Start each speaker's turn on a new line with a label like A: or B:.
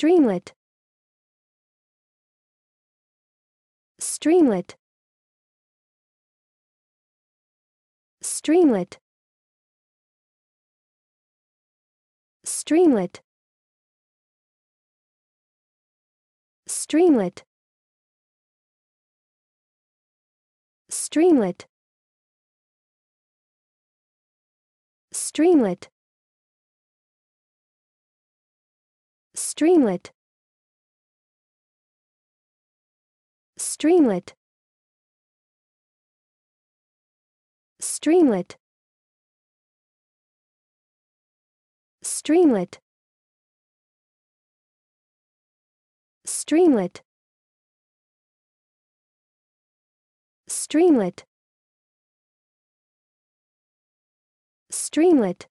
A: Streamlet Streamlet Streamlet Streamlet Streamlet Streamlet Streamlet Streamlet Streamlet Streamlet Streamlet Streamlet Streamlet Streamlet